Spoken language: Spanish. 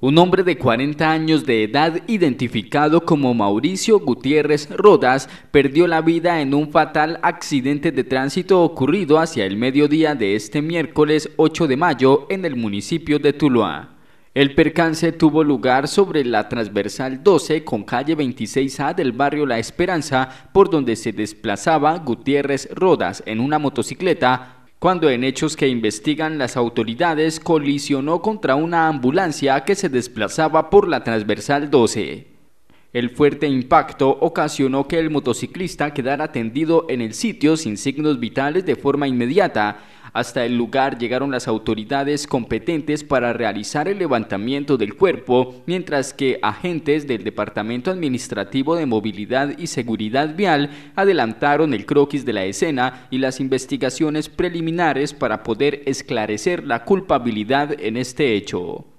Un hombre de 40 años de edad identificado como Mauricio Gutiérrez Rodas perdió la vida en un fatal accidente de tránsito ocurrido hacia el mediodía de este miércoles 8 de mayo en el municipio de Tuluá. El percance tuvo lugar sobre la transversal 12 con calle 26A del barrio La Esperanza, por donde se desplazaba Gutiérrez Rodas en una motocicleta cuando en hechos que investigan las autoridades colisionó contra una ambulancia que se desplazaba por la transversal 12. El fuerte impacto ocasionó que el motociclista quedara tendido en el sitio sin signos vitales de forma inmediata hasta el lugar llegaron las autoridades competentes para realizar el levantamiento del cuerpo, mientras que agentes del Departamento Administrativo de Movilidad y Seguridad Vial adelantaron el croquis de la escena y las investigaciones preliminares para poder esclarecer la culpabilidad en este hecho.